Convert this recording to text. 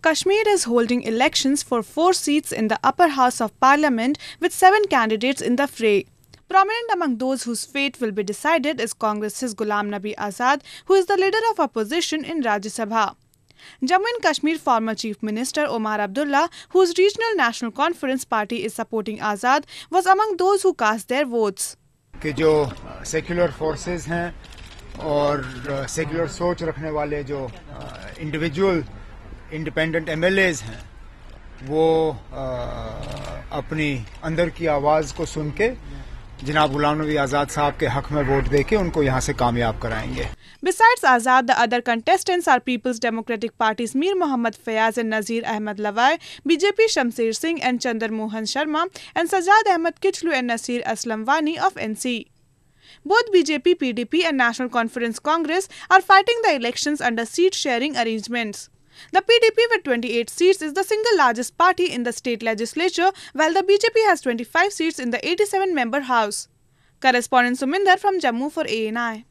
Kashmir is holding elections for four seats in the upper house of parliament with seven candidates in the fray. Prominent among those whose fate will be decided is Congress's Ghulam Nabi Azad, who is the leader of opposition in Rajya Sabha. Jammu and Kashmir former Chief Minister Omar Abdullah, whose Regional National Conference party is supporting Azad, was among those who cast their votes. कि जो secular forces हैं और secular uh, सोच रखने वाले जो individual uh, independent M हैं वो आ, अपनी अंदर की आवाज को सुन के जनाब गुलाम नबी आजाद साहब के हक में वोट देके उनको यहाँ से कामयाब कराएंगे besides Azad the other contestants are people's democratic parties Mir Mohammad Fayaz and Nazir Ahmad Lawai BJP Shamsher Singh and Chandra Mohan Sharma and Sajad Ahmad Kichloo and Nasir Aslam Wani of NC Both BJP, P and National Conference Congress are fighting the election under seat sharing arrangements. The PDP with 28 seats is the single largest party in the state legislature, while the BJP has 25 seats in the 87-member House. Correspondent Suminder from Jammu for ANI.